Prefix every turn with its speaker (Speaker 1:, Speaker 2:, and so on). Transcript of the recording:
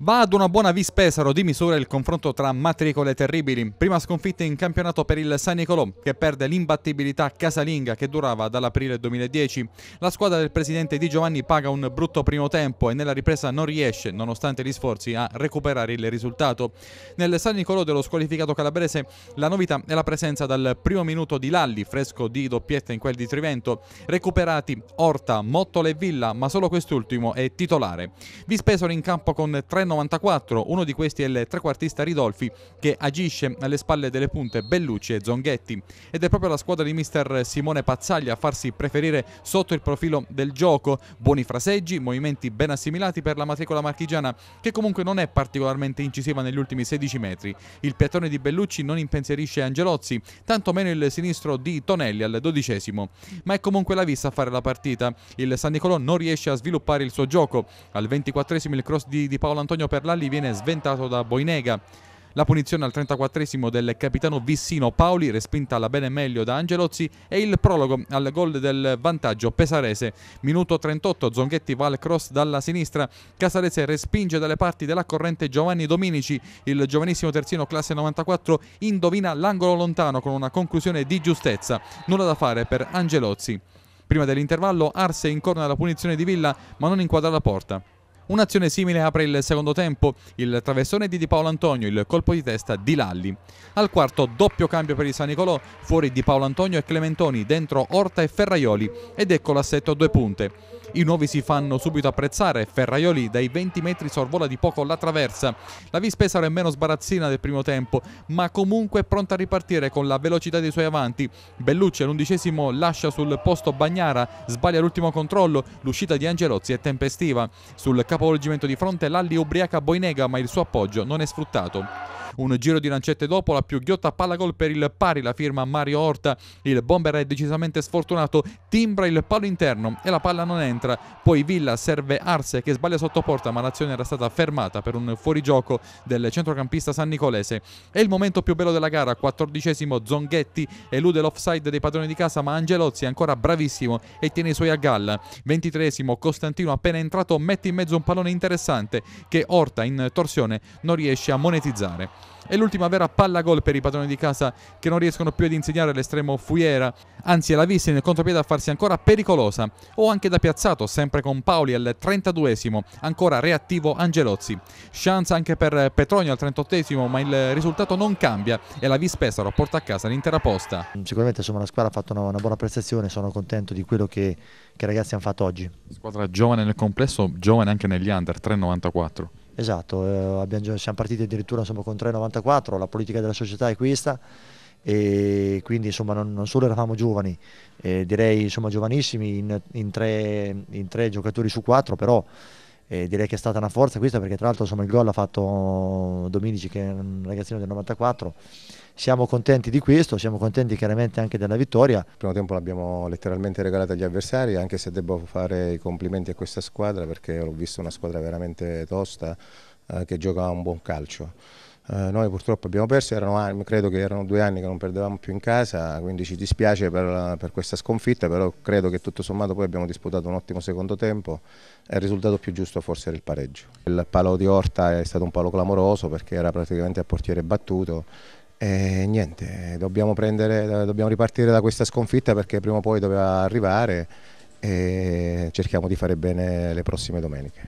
Speaker 1: Va ad una buona vis Pesaro di misura il confronto tra matricole terribili. Prima sconfitta in campionato per il San Nicolò, che perde l'imbattibilità casalinga che durava dall'aprile 2010. La squadra del presidente Di Giovanni paga un brutto primo tempo e nella ripresa non riesce, nonostante gli sforzi, a recuperare il risultato. Nel San Nicolò dello squalificato calabrese la novità è la presenza dal primo minuto di Lalli, fresco di doppietta in quel di Trivento. Recuperati Orta, Mottola e Villa, ma solo quest'ultimo è titolare. Vis Pesaro in campo con tre 94, uno di questi è il trequartista Ridolfi che agisce alle spalle delle punte Bellucci e Zonghetti ed è proprio la squadra di mister Simone Pazzaglia a farsi preferire sotto il profilo del gioco, buoni fraseggi, movimenti ben assimilati per la matricola marchigiana che comunque non è particolarmente incisiva negli ultimi 16 metri. Il piattone di Bellucci non impensierisce Angelozzi, tanto meno il sinistro di Tonelli al dodicesimo, ma è comunque la vista a fare la partita. Il San Nicolò non riesce a sviluppare il suo gioco, al ventiquattresimo il cross di, di Paolo Antonio Antonio Perlalli viene sventato da Boinega. La punizione al 34 esimo del capitano Vissino Paoli, respinta alla bene meglio da Angelozzi e il prologo al gol del vantaggio pesarese. Minuto 38, Zonghetti va al cross dalla sinistra, Casarese respinge dalle parti della corrente Giovanni Dominici, il giovanissimo terzino classe 94 indovina l'angolo lontano con una conclusione di giustezza, nulla da fare per Angelozzi. Prima dell'intervallo Arse incorna la punizione di Villa ma non inquadra la porta. Un'azione simile apre il secondo tempo, il traversone di Di Paolo Antonio, il colpo di testa di Lalli. Al quarto doppio cambio per il San Nicolò, fuori Di Paolo Antonio e Clementoni, dentro Orta e Ferraioli ed ecco l'assetto a due punte. I nuovi si fanno subito apprezzare, Ferraioli dai 20 metri sorvola di poco la traversa. La Vispesaro è meno sbarazzina del primo tempo, ma comunque è pronta a ripartire con la velocità dei suoi avanti. Bellucci all'undicesimo lascia sul posto Bagnara, sbaglia l'ultimo controllo, l'uscita di Angelozzi è tempestiva. Sul capo capovolgimento di fronte l'Alli ubriaca Boinega, ma il suo appoggio non è sfruttato. Un giro di lancette dopo la più ghiotta palla gol per il pari, la firma Mario Orta. Il bomber è decisamente sfortunato, timbra il palo interno e la palla non entra. Poi Villa serve Arse che sbaglia sotto porta, ma l'azione era stata fermata per un fuorigioco del centrocampista San Nicolese. È il momento più bello della gara, 14 Zonghetti elude l'offside dei padroni di casa, ma Angelozzi è ancora bravissimo e tiene i suoi a galla. 23 Costantino appena entrato mette in mezzo un pallone interessante che Orta in torsione non riesce a monetizzare. È l'ultima vera palla gol per i padroni di casa che non riescono più ad insegnare l'estremo Fuiera, anzi è la vista nel contropiede a farsi ancora pericolosa, o anche da piazzato, sempre con Paoli al 32esimo, ancora reattivo Angelozzi. Chance anche per Petronio al 38esimo, ma il risultato non cambia e la Vis Pesaro porta a casa l'intera posta.
Speaker 2: Sicuramente insomma, la squadra ha fatto una, una buona prestazione, sono contento di quello che, che i ragazzi hanno fatto oggi.
Speaker 1: Squadra giovane nel complesso, giovane anche negli under, 3,94.
Speaker 2: Esatto, eh, abbiamo, siamo partiti addirittura insomma, con 3,94, la politica della società è questa e quindi insomma, non, non, solo eravamo giovani, eh, direi insomma, giovanissimi in, in, tre, in tre giocatori su quattro, però e direi che è stata una forza questa perché tra l'altro insomma, il gol l'ha fatto Dominici che è un ragazzino del 94 siamo contenti
Speaker 3: di questo, siamo contenti chiaramente anche della vittoria. Il primo tempo l'abbiamo letteralmente regalata agli avversari, anche se devo fare i complimenti a questa squadra perché ho visto una squadra veramente tosta eh, che gioca un buon calcio. Eh, noi purtroppo abbiamo perso, erano, credo che erano due anni che non perdevamo più in casa, quindi ci dispiace per, per, questa sconfitta, però credo che tutto sommato poi abbiamo disputato un ottimo secondo tempo e il risultato più giusto forse era il pareggio. Il palo di Orta è stato un palo clamoroso perché era praticamente a portiere battuto e niente, dobbiamo, prendere, dobbiamo ripartire da questa sconfitta perché prima o poi doveva arrivare e cerchiamo di fare bene le prossime domeniche.